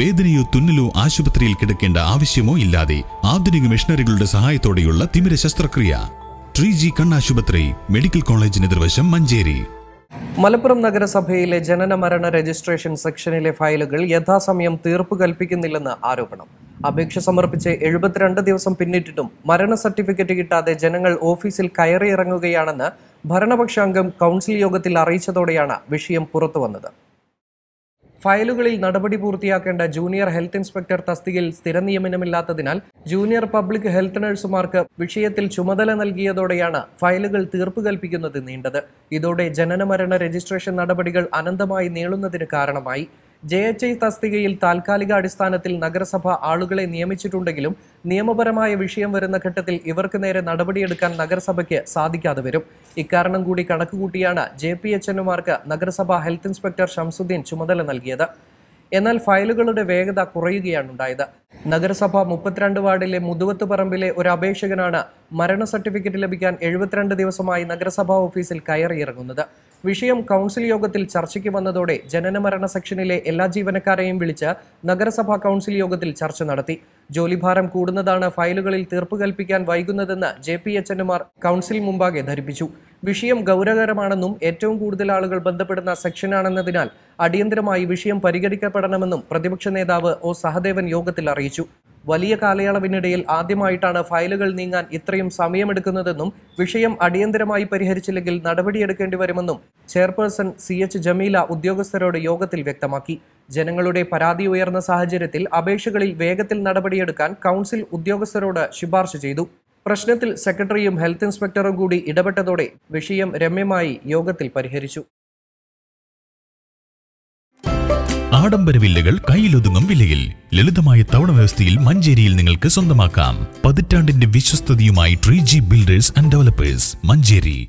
വേദനയോ തുന്നലോ ആശുപത്രിയിൽ കിടക്കേണ്ട ആവശ്യമോ ഇല്ലാതെ ആധുനിക മിഷണറികളുടെ സഹായത്തോടെയുള്ള തിമിര ശസ്ത്രക്രിയ ജി കണ്ണാശുപത്രി മെഡിക്കൽ കോളേജിന് എതിർവശം മഞ്ചേരി മലപ്പുറം നഗരസഭയിലെ ജനനമരണ രജിസ്ട്രേഷൻ സെക്ഷനിലെ ഫയലുകൾ യഥാസമയം തീർപ്പ് കൽപ്പിക്കുന്നില്ലെന്ന് ആരോപണം അപേക്ഷ സമർപ്പിച്ച് എഴുപത്തിരണ്ട് ദിവസം പിന്നിട്ടിട്ടും മരണ സർട്ടിഫിക്കറ്റ് കിട്ടാതെ ജനങ്ങൾ ഓഫീസിൽ കയറിയിറങ്ങുകയാണെന്ന് ഭരണപക്ഷാംഗം കൗൺസിൽ യോഗത്തിൽ അറിയിച്ചതോടെയാണ് വിഷയം പുറത്തുവന്നത് ഫയലുകളിൽ നടപടി പൂർത്തിയാക്കേണ്ട ജൂനിയർ ഹെൽത്ത് ഇൻസ്പെക്ടർ തസ്തികയിൽ സ്ഥിര നിയമനമില്ലാത്തതിനാൽ ജൂനിയർ പബ്ലിക് ഹെൽത്ത് നഴ്സുമാർക്ക് വിഷയത്തിൽ ചുമതല നൽകിയതോടെയാണ് ഫയലുകൾ തീർപ്പ് കൽപ്പിക്കുന്നത് നീണ്ടത് ഇതോടെ ജനനമരണ രജിസ്ട്രേഷൻ നടപടികൾ അനന്തമായി നീളുന്നതിന് കാരണമായി ജെ എച്ച് ഐ തസ്തികയിൽ താൽക്കാലിക അടിസ്ഥാനത്തിൽ നഗരസഭ ആളുകളെ നിയമിച്ചിട്ടുണ്ടെങ്കിലും നിയമപരമായ വിഷയം വരുന്ന ഘട്ടത്തിൽ ഇവർക്ക് നേരെ നടപടിയെടുക്കാൻ നഗരസഭയ്ക്ക് സാധിക്കാതെ വരും ഇക്കാരണം കൂടി കണക്കുകൂട്ടിയാണ് ജെ പി എച്ച് എന്നുമാർക്ക് നഗരസഭാ ഹെൽത്ത് ഇൻസ്പെക്ടർ ഷംസുദ്ദീൻ ചുമതല നൽകിയത് എന്നാൽ ഫയലുകളുടെ വേഗത കുറയുകയാണുണ്ടായത് നഗരസഭ മുപ്പത്തിരണ്ട് വാർഡിലെ മുതുവത്ത് പറമ്പിലെ ഒരു അപേക്ഷകനാണ് മരണ സർട്ടിഫിക്കറ്റ് ലഭിക്കാൻ എഴുപത്തിരണ്ട് ദിവസമായി നഗരസഭാ ഓഫീസിൽ കയറിയിറങ്ങുന്നത് വിഷയം കൗൺസിൽ യോഗത്തിൽ ചർച്ചയ്ക്ക് വന്നതോടെ ജനനമരണ സെക്ഷനിലെ എല്ലാ ജീവനക്കാരെയും വിളിച്ച് നഗരസഭാ കൗൺസിൽ യോഗത്തിൽ ചർച്ച നടത്തി ജോലിഭാരം കൂടുന്നതാണ് ഫയലുകളിൽ തീർപ്പ് കൽപ്പിക്കാൻ വൈകുന്നതെന്ന് ജെ പി എച്ച് എന്മാർ കൗൺസിൽ മുമ്പാകെ ധരിപ്പിച്ചു വിഷയം ഗൗരവകരമാണെന്നും ഏറ്റവും കൂടുതൽ ആളുകൾ ബന്ധപ്പെടുന്ന സെക്ഷനാണെന്നതിനാൽ അടിയന്തരമായി വിഷയം പരിഗണിക്കപ്പെടണമെന്നും പ്രതിപക്ഷ നേതാവ് ഒ സഹദേവൻ യോഗത്തിൽ അറിയിച്ചു അറിയിച്ചു വലിയ കാലയളവിനിടയിൽ ആദ്യമായിട്ടാണ് ഫയലുകൾ നീങ്ങാൻ ഇത്രയും സമയമെടുക്കുന്നതെന്നും വിഷയം അടിയന്തരമായി പരിഹരിച്ചില്ലെങ്കിൽ നടപടിയെടുക്കേണ്ടി വരുമെന്നും ചെയർപേഴ്സൺ സി എച്ച് ജമീല ഉദ്യോഗസ്ഥരോട് യോഗത്തിൽ വ്യക്തമാക്കി ജനങ്ങളുടെ പരാതി ഉയർന്ന സാഹചര്യത്തിൽ അപേക്ഷകളിൽ വേഗത്തിൽ നടപടിയെടുക്കാൻ കൗൺസിൽ ഉദ്യോഗസ്ഥരോട് ശുപാർശ ചെയ്തു പ്രശ്നത്തിൽ സെക്രട്ടറിയും ഹെൽത്ത് ഇൻസ്പെക്ടറും കൂടി ഇടപെട്ടതോടെ വിഷയം രമ്യമായി യോഗത്തിൽ പരിഹരിച്ചു ആഡംബര വില്ലകൾ കയ്യിലൊതുങ്ങും വിലയിൽ ലളിതമായ തവണ വ്യവസ്ഥയിൽ മഞ്ചേരിയിൽ നിങ്ങൾക്ക് സ്വന്തമാക്കാം പതിറ്റാണ്ടിന്റെ വിശ്വസ്തയുമായി tree G builders and developers Manjeri